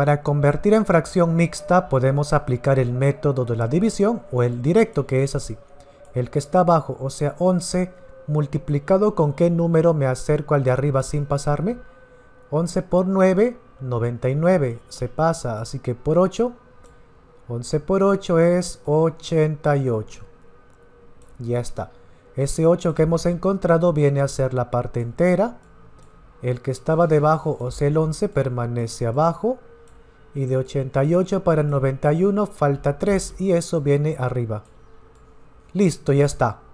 Para convertir en fracción mixta podemos aplicar el método de la división o el directo que es así. El que está abajo, o sea 11, multiplicado con qué número me acerco al de arriba sin pasarme. 11 por 9, 99, se pasa, así que por 8, 11 por 8 es 88. Ya está. Ese 8 que hemos encontrado viene a ser la parte entera. El que estaba debajo, o sea el 11, permanece abajo. Y de 88 para 91 falta 3 y eso viene arriba. Listo, ya está.